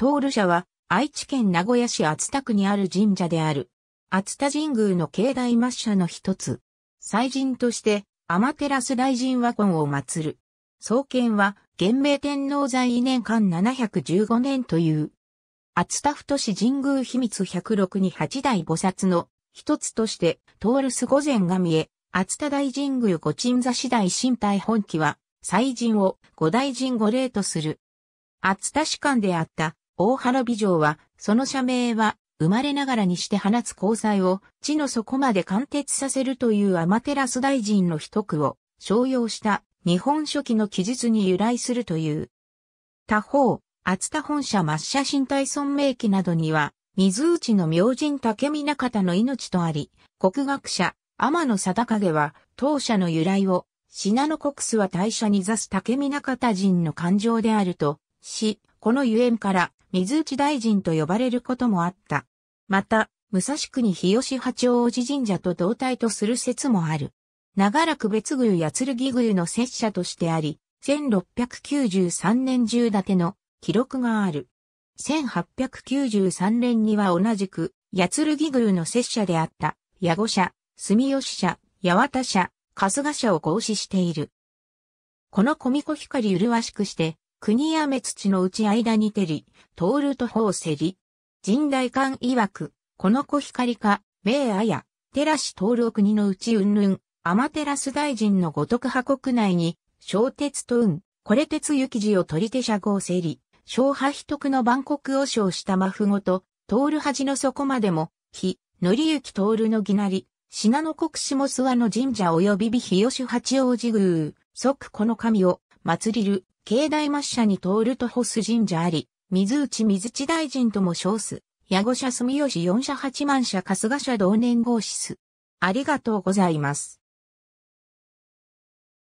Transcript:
通る社は愛知県名古屋市厚田区にある神社である。厚田神宮の境内抹社の一つ。祭神として天照大神和魂を祀る。創建は元明天皇在位年間715年という。厚田太市神宮秘密106に八大菩薩の一つとして、通るス御前が見え、厚田大神宮御鎮座次第神体本気は、祭神を五大神御霊とする。厚田士官であった大原美女は、その社名は、生まれながらにして放つ交際を、地の底まで貫徹させるというアマテラス大臣の一句を、商用した日本書紀の記述に由来するという。他方、厚田本社抹社身体尊名記などには、水内の明神竹見方の命とあり、国学者、天野定影は、当社の由来を、品の国須は大社に座す竹見方人の感情であると、し、このゆえんから、水内大臣と呼ばれることもあった。また、武蔵国日吉八王子神社と同体とする説もある。長らく別宮や剣宮の拙者としてあり、1693年中立ての記録がある。1893年には同じく、八剣宮の拙者であった、矢後社、住吉社、八幡社、春日社を合祀している。この小巫女光麗しくして、国や目土のうち間にてり、通ると法せり。神代官曰く、この子光か、名あや、寺師通る国のうち云々、天照大臣のごとく破国内に、小鉄と運、これ鉄行事を取り手社合せり、小派秘徳の万国を称した真ふごと、通る恥の底までも、日、乗り行き通るのぎなり、品の国下諏訪の神社及び日吉八王子宮、即この神を、祭りる、境内末社に通る徒歩ス神社あり、水内水地大臣とも称す。矢後社住吉四社八万社春日社同年号室。ありがとうございます。